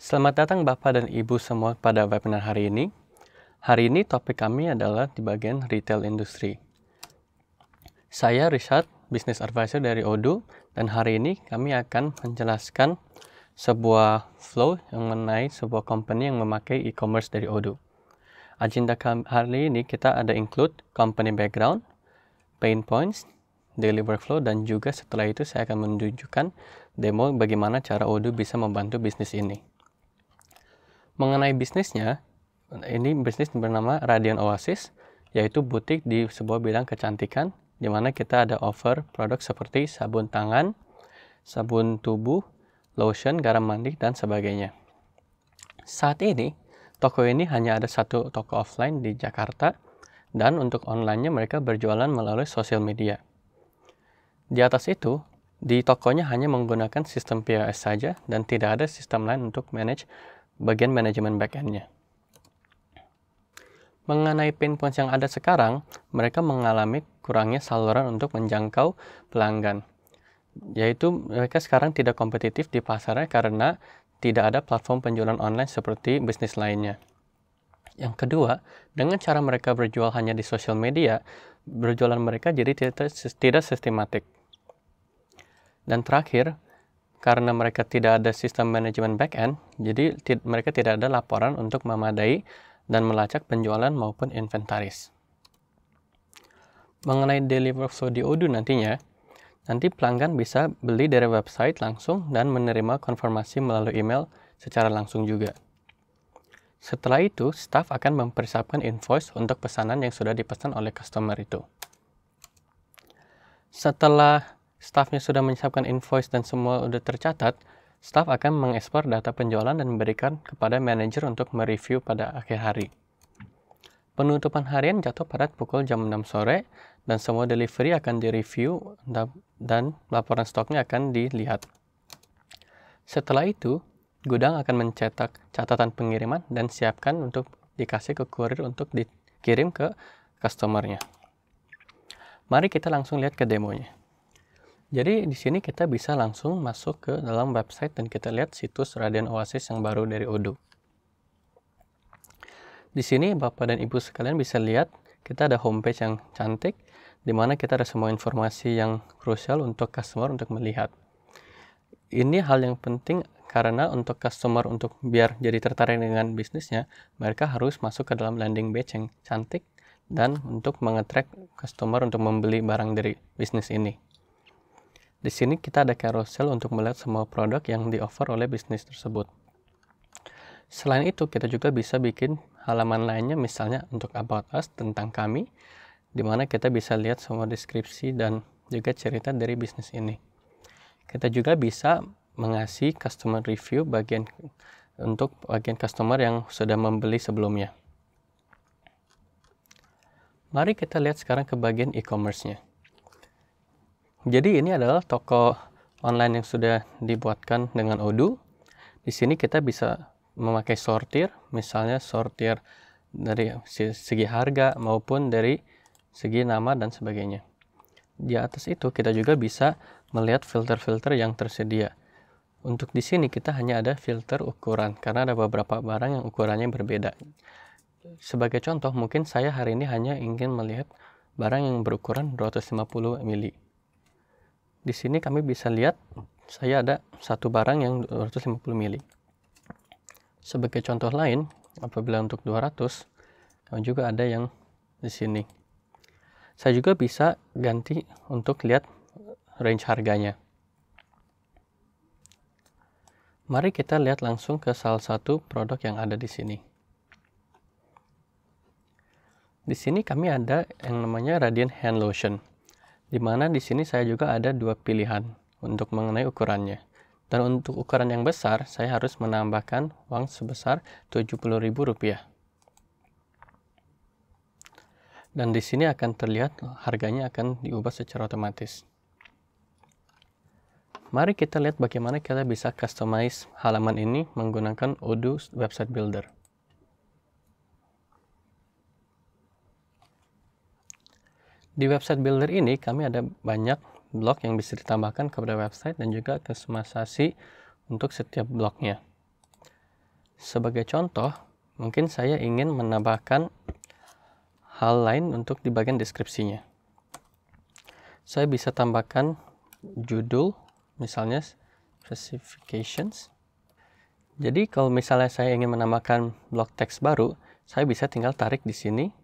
Selamat datang Bapak dan Ibu semua pada webinar hari ini. Hari ini topik kami adalah di bagian retail industry. Saya Richard, business advisor dari Odo, dan hari ini kami akan menjelaskan sebuah flow yang mengenai sebuah company yang memakai e-commerce dari Odo. Agenda hari ini kita ada include company background, pain points, daily workflow, dan juga setelah itu saya akan menunjukkan demo bagaimana cara Odo bisa membantu bisnis ini mengenai bisnisnya, ini bisnis bernama Radian Oasis, yaitu butik di sebuah bidang kecantikan, di mana kita ada offer produk seperti sabun tangan, sabun tubuh, lotion, garam mandi, dan sebagainya. Saat ini, toko ini hanya ada satu toko offline di Jakarta, dan untuk onlinenya mereka berjualan melalui sosial media. Di atas itu, di tokonya hanya menggunakan sistem POS saja dan tidak ada sistem lain untuk manage bagian manajemen backendnya. Mengenai pain points yang ada sekarang, mereka mengalami kurangnya saluran untuk menjangkau pelanggan. Yaitu mereka sekarang tidak kompetitif di pasarnya karena tidak ada platform penjualan online seperti bisnis lainnya. Yang kedua, dengan cara mereka berjual hanya di sosial media, berjualan mereka jadi tidak, tidak sistematik. Dan terakhir, karena mereka tidak ada sistem manajemen back-end, jadi mereka tidak ada laporan untuk memadai dan melacak penjualan maupun inventaris. Mengenai daily workflow di Odoo nantinya, nanti pelanggan bisa beli dari website langsung dan menerima konfirmasi melalui email secara langsung juga. Setelah itu, staff akan mempersiapkan invoice untuk pesanan yang sudah dipesan oleh customer itu. Setelah staffnya sudah menyiapkan invoice dan semua sudah tercatat, staff akan mengekspor data penjualan dan memberikan kepada manajer untuk mereview pada akhir hari. Penutupan harian jatuh pada pukul jam 6 sore dan semua delivery akan direview dan laporan stoknya akan dilihat. Setelah itu, gudang akan mencetak catatan pengiriman dan siapkan untuk dikasih ke kurir untuk dikirim ke customernya. Mari kita langsung lihat ke demonya. Jadi di sini kita bisa langsung masuk ke dalam website dan kita lihat situs Raden Oasis yang baru dari Odo. Di sini Bapak dan Ibu sekalian bisa lihat kita ada homepage yang cantik di mana kita ada semua informasi yang krusial untuk customer untuk melihat. Ini hal yang penting karena untuk customer untuk biar jadi tertarik dengan bisnisnya, mereka harus masuk ke dalam landing page yang cantik dan untuk mengetrack customer untuk membeli barang dari bisnis ini. Di sini kita ada carousel untuk melihat semua produk yang di-offer oleh bisnis tersebut. Selain itu, kita juga bisa bikin halaman lainnya misalnya untuk About Us, tentang kami, di mana kita bisa lihat semua deskripsi dan juga cerita dari bisnis ini. Kita juga bisa mengasih customer review bagian untuk bagian customer yang sudah membeli sebelumnya. Mari kita lihat sekarang ke bagian e-commerce-nya. Jadi ini adalah toko online yang sudah dibuatkan dengan Odoo. Di sini kita bisa memakai sortir, misalnya sortir dari segi harga maupun dari segi nama dan sebagainya. Di atas itu kita juga bisa melihat filter-filter yang tersedia. Untuk di sini kita hanya ada filter ukuran karena ada beberapa barang yang ukurannya berbeda. Sebagai contoh, mungkin saya hari ini hanya ingin melihat barang yang berukuran 250 mili di sini kami bisa lihat saya ada satu barang yang 250 mili. Sebagai contoh lain, apabila untuk 200, kami juga ada yang di sini. Saya juga bisa ganti untuk lihat eh, range harganya. Mari kita lihat langsung ke salah satu produk yang ada di sini. Di sini kami ada yang namanya Radiant Hand Lotion di mana di sini saya juga ada dua pilihan untuk mengenai ukurannya. Dan untuk ukuran yang besar, saya harus menambahkan uang sebesar Rp70.000. Dan di sini akan terlihat harganya akan diubah secara otomatis. Mari kita lihat bagaimana kita bisa customize halaman ini menggunakan Odoo Website Builder. Di website builder ini kami ada banyak blog yang bisa ditambahkan kepada website dan juga kustomisasi untuk setiap blognya. Sebagai contoh, mungkin saya ingin menambahkan hal lain untuk di bagian deskripsinya. Saya bisa tambahkan judul, misalnya specifications. Jadi kalau misalnya saya ingin menambahkan blog teks baru, saya bisa tinggal tarik di sini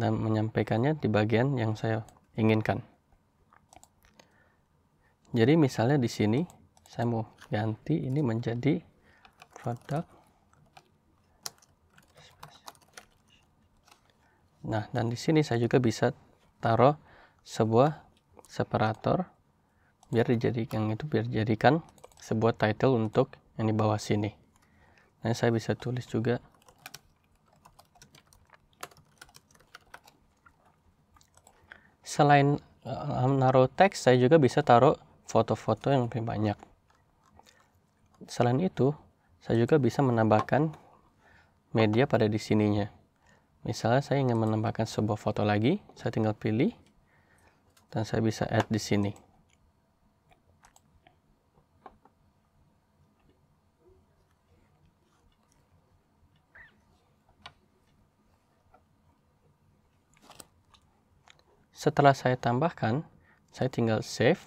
dan menyampaikannya di bagian yang saya inginkan. Jadi misalnya di sini saya mau ganti ini menjadi produk. Nah, dan di sini saya juga bisa taruh sebuah separator biar dijadikan itu biar dijadikan sebuah title untuk yang di bawah sini. Nah, saya bisa tulis juga selain uh, naruh teks, saya juga bisa taruh foto-foto yang lebih banyak. Selain itu, saya juga bisa menambahkan media pada di sininya. Misalnya saya ingin menambahkan sebuah foto lagi, saya tinggal pilih dan saya bisa add di sini. Setelah saya tambahkan, saya tinggal save.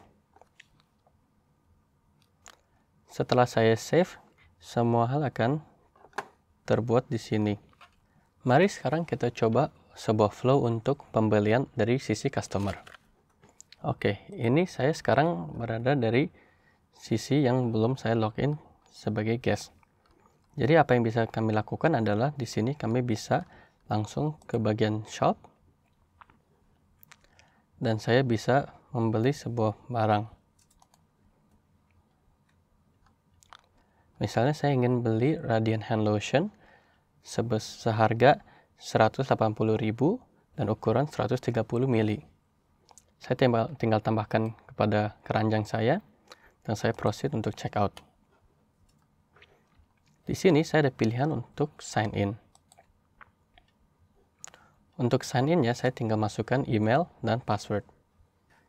Setelah saya save, semua hal akan terbuat di sini. Mari sekarang kita coba sebuah flow untuk pembelian dari sisi customer. Oke, ini saya sekarang berada dari sisi yang belum saya login sebagai guest. Jadi apa yang bisa kami lakukan adalah di sini kami bisa langsung ke bagian shop dan saya bisa membeli sebuah barang. Misalnya saya ingin beli Radiant Hand Lotion seharga 180.000 dan ukuran 130 mili. Saya tinggal, tinggal tambahkan kepada keranjang saya dan saya proceed untuk check out. Di sini saya ada pilihan untuk sign in. Untuk sign in ya, saya tinggal masukkan email dan password.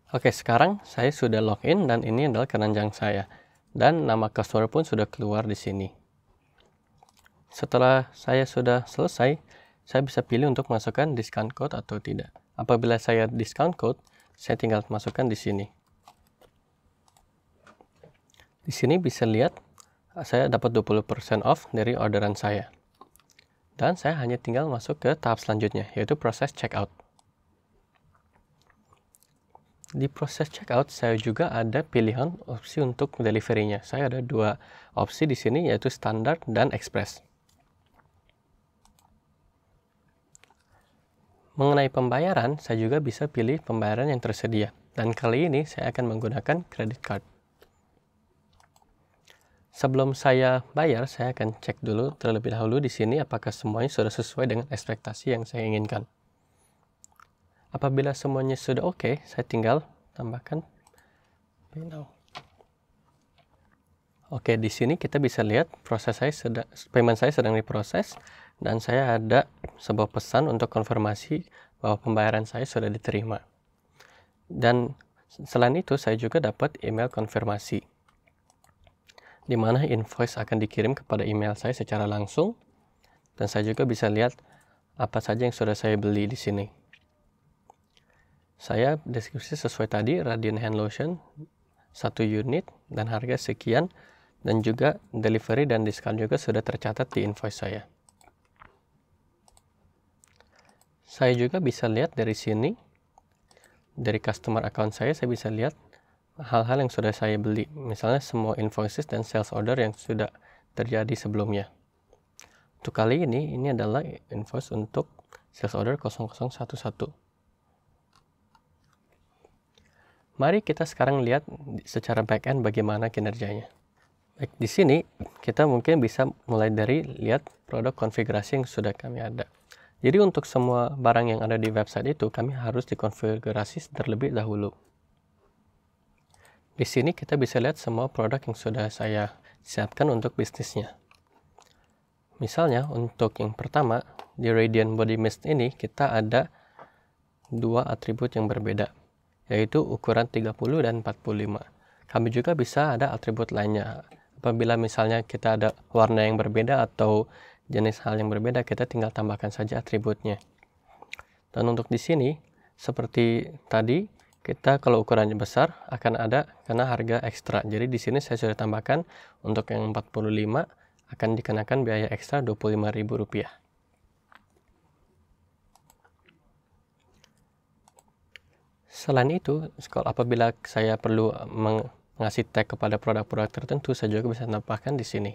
Oke, sekarang saya sudah login dan ini adalah keranjang saya. Dan nama customer pun sudah keluar di sini. Setelah saya sudah selesai, saya bisa pilih untuk masukkan discount code atau tidak. Apabila saya discount code, saya tinggal masukkan di sini. Di sini bisa lihat saya dapat 20% off dari orderan saya. Dan saya hanya tinggal masuk ke tahap selanjutnya, yaitu proses checkout. Di proses checkout, saya juga ada pilihan opsi untuk delivery-nya. Saya ada dua opsi di sini, yaitu standar dan express. Mengenai pembayaran, saya juga bisa pilih pembayaran yang tersedia. Dan kali ini saya akan menggunakan credit card. Sebelum saya bayar, saya akan cek dulu terlebih dahulu di sini apakah semuanya sudah sesuai dengan ekspektasi yang saya inginkan. Apabila semuanya sudah oke, okay, saya tinggal tambahkan Oke, di sini kita bisa lihat proses saya sedang payment saya sedang diproses dan saya ada sebuah pesan untuk konfirmasi bahwa pembayaran saya sudah diterima. Dan selain itu saya juga dapat email konfirmasi di mana invoice akan dikirim kepada email saya secara langsung dan saya juga bisa lihat apa saja yang sudah saya beli di sini. Saya deskripsi sesuai tadi, Radiant Hand Lotion satu unit dan harga sekian dan juga delivery dan diskon juga sudah tercatat di invoice saya. Saya juga bisa lihat dari sini, dari customer account saya, saya bisa lihat hal-hal yang sudah saya beli, misalnya semua invoices dan sales order yang sudah terjadi sebelumnya. Untuk kali ini, ini adalah invoice untuk sales order 0011. Mari kita sekarang lihat secara backend bagaimana kinerjanya. Baik, di sini kita mungkin bisa mulai dari lihat produk konfigurasi yang sudah kami ada. Jadi untuk semua barang yang ada di website itu, kami harus dikonfigurasi terlebih dahulu. Di sini kita bisa lihat semua produk yang sudah saya siapkan untuk bisnisnya. Misalnya untuk yang pertama, di Radiant Body Mist ini kita ada dua atribut yang berbeda, yaitu ukuran 30 dan 45. Kami juga bisa ada atribut lainnya. Apabila misalnya kita ada warna yang berbeda atau jenis hal yang berbeda, kita tinggal tambahkan saja atributnya. Dan untuk di sini, seperti tadi, kita kalau ukurannya besar akan ada karena harga ekstra. Jadi di sini saya sudah tambahkan untuk yang 45 akan dikenakan biaya ekstra Rp25.000. Selain itu, kalau apabila saya perlu mengasih tag kepada produk-produk tertentu, saya juga bisa tambahkan di sini.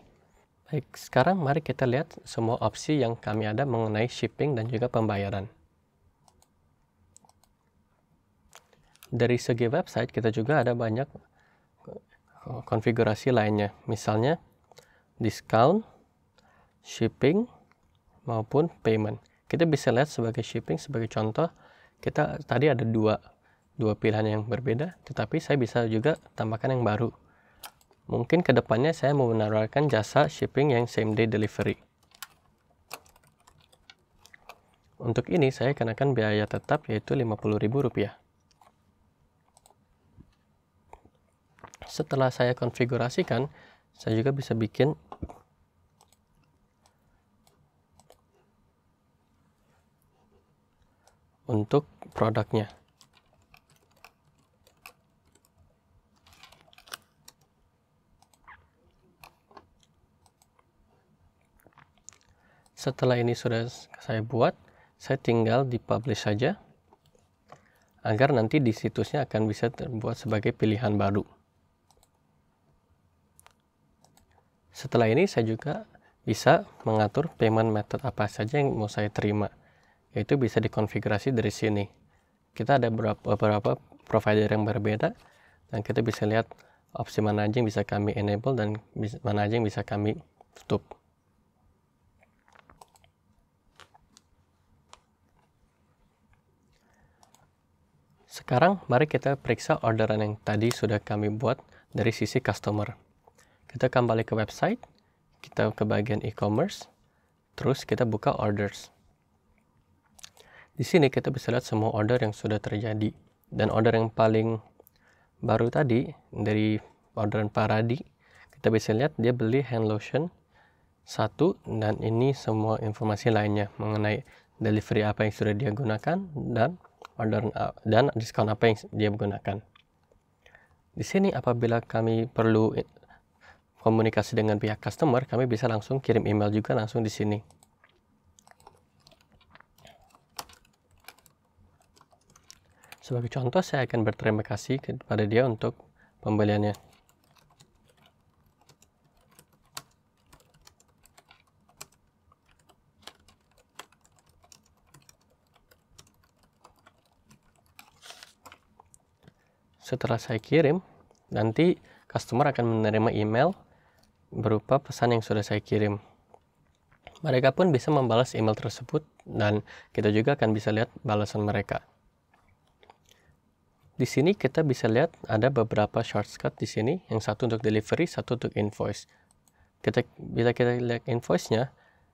Baik, sekarang mari kita lihat semua opsi yang kami ada mengenai shipping dan juga pembayaran. dari segi website kita juga ada banyak konfigurasi lainnya misalnya discount shipping maupun payment kita bisa lihat sebagai shipping sebagai contoh kita tadi ada dua dua pilihan yang berbeda tetapi saya bisa juga tambahkan yang baru mungkin kedepannya saya mau menawarkan jasa shipping yang same day delivery untuk ini saya kenakan biaya tetap yaitu Rp50.000 setelah saya konfigurasikan saya juga bisa bikin untuk produknya setelah ini sudah saya buat saya tinggal di publish saja agar nanti di situsnya akan bisa terbuat sebagai pilihan baru Setelah ini saya juga bisa mengatur payment method apa saja yang mau saya terima. Yaitu bisa dikonfigurasi dari sini. Kita ada beberapa, beberapa provider yang berbeda dan kita bisa lihat opsi mana aja yang bisa kami enable dan mana aja yang bisa kami tutup. Sekarang mari kita periksa orderan yang tadi sudah kami buat dari sisi customer. Kita kembali ke website, kita ke bagian e-commerce, terus kita buka orders. Di sini kita bisa lihat semua order yang sudah terjadi dan order yang paling baru tadi dari orderan Paradi kita bisa lihat dia beli hand lotion satu dan ini semua informasi lainnya mengenai delivery apa yang sudah dia gunakan dan order uh, dan diskon apa yang dia gunakan. Di sini apabila kami perlu komunikasi dengan pihak customer, kami bisa langsung kirim email juga langsung di sini. Sebagai contoh, saya akan berterima kasih kepada dia untuk pembeliannya. Setelah saya kirim, nanti customer akan menerima email berupa pesan yang sudah saya kirim. Mereka pun bisa membalas email tersebut dan kita juga akan bisa lihat balasan mereka. Di sini kita bisa lihat ada beberapa shortcut di sini, yang satu untuk delivery, satu untuk invoice. Kita bila kita lihat invoice-nya,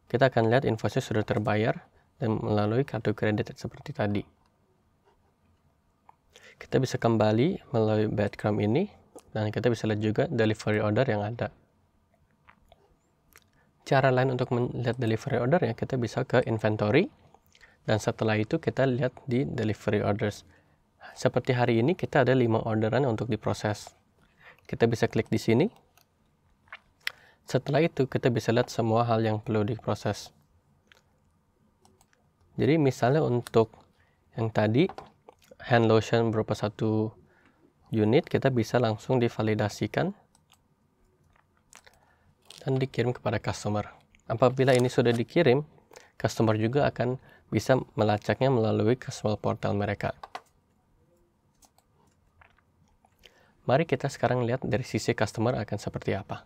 kita akan lihat invoice-nya sudah terbayar dan melalui kartu kredit seperti tadi. Kita bisa kembali melalui breadcrumb ini dan kita bisa lihat juga delivery order yang ada cara lain untuk melihat delivery order ya kita bisa ke inventory dan setelah itu kita lihat di delivery orders seperti hari ini kita ada lima orderan untuk diproses kita bisa klik di sini setelah itu kita bisa lihat semua hal yang perlu diproses jadi misalnya untuk yang tadi hand lotion berupa satu unit kita bisa langsung divalidasikan dan dikirim kepada customer. Apabila ini sudah dikirim, customer juga akan bisa melacaknya melalui customer portal mereka. Mari kita sekarang lihat dari sisi customer akan seperti apa.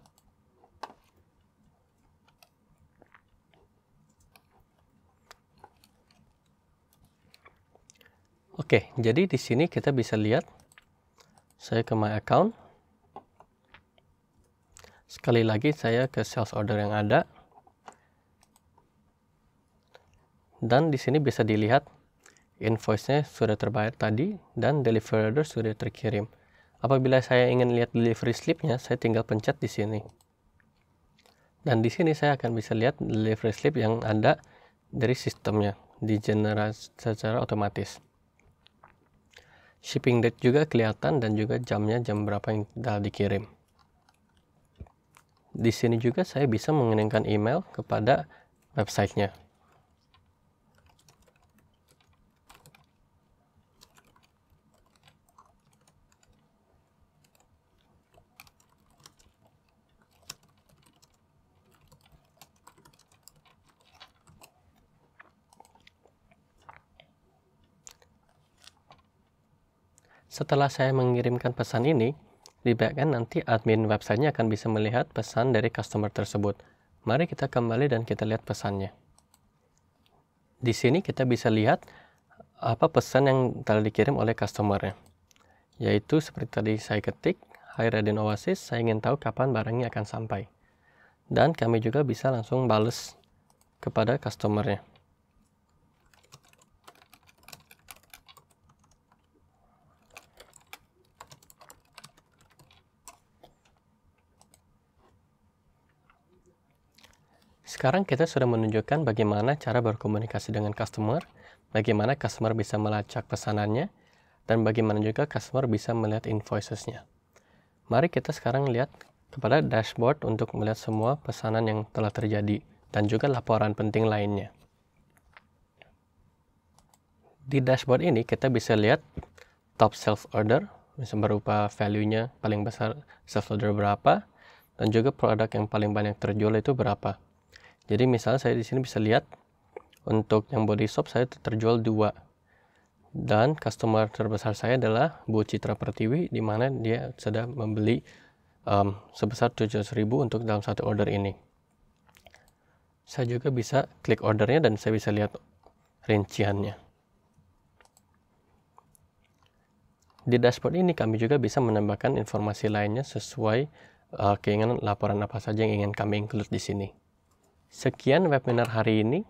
Oke, jadi di sini kita bisa lihat saya ke my account sekali lagi saya ke sales order yang ada dan di sini bisa dilihat invoice-nya sudah terbayar tadi dan delivery order sudah terkirim apabila saya ingin lihat delivery slip-nya saya tinggal pencet di sini dan di sini saya akan bisa lihat delivery slip yang ada dari sistemnya di generate secara otomatis shipping date juga kelihatan dan juga jamnya jam berapa yang telah dikirim di sini juga saya bisa mengirimkan email kepada websitenya. Setelah saya mengirimkan pesan ini, di backend kan nanti admin websitenya akan bisa melihat pesan dari customer tersebut. Mari kita kembali dan kita lihat pesannya. Di sini kita bisa lihat apa pesan yang telah dikirim oleh customernya. Yaitu seperti tadi saya ketik, Hai Raden Oasis, saya ingin tahu kapan barangnya akan sampai. Dan kami juga bisa langsung bales kepada customernya. Sekarang kita sudah menunjukkan bagaimana cara berkomunikasi dengan customer, bagaimana customer bisa melacak pesanannya, dan bagaimana juga customer bisa melihat invoicesnya. Mari kita sekarang lihat kepada dashboard untuk melihat semua pesanan yang telah terjadi dan juga laporan penting lainnya. Di dashboard ini kita bisa lihat top self order, bisa berupa value-nya paling besar self order berapa, dan juga produk yang paling banyak terjual itu berapa. Jadi misalnya saya di sini bisa lihat untuk yang body shop saya terjual dua dan customer terbesar saya adalah Bu Citra Pertiwi di mana dia sudah membeli um, sebesar 700.000 untuk dalam satu order ini. Saya juga bisa klik ordernya dan saya bisa lihat rinciannya. Di dashboard ini kami juga bisa menambahkan informasi lainnya sesuai uh, keinginan laporan apa saja yang ingin kami include di sini. Sekian webinar hari ini.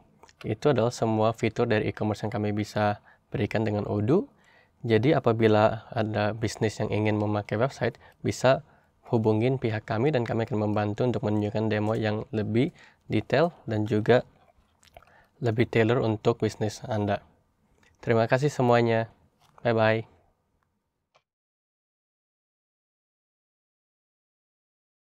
Itu adalah semua fitur dari e-commerce yang kami bisa berikan dengan Odoo. Jadi apabila ada bisnis yang ingin memakai website, bisa hubungin pihak kami dan kami akan membantu untuk menunjukkan demo yang lebih detail dan juga lebih tailor untuk bisnis Anda. Terima kasih semuanya. Bye-bye.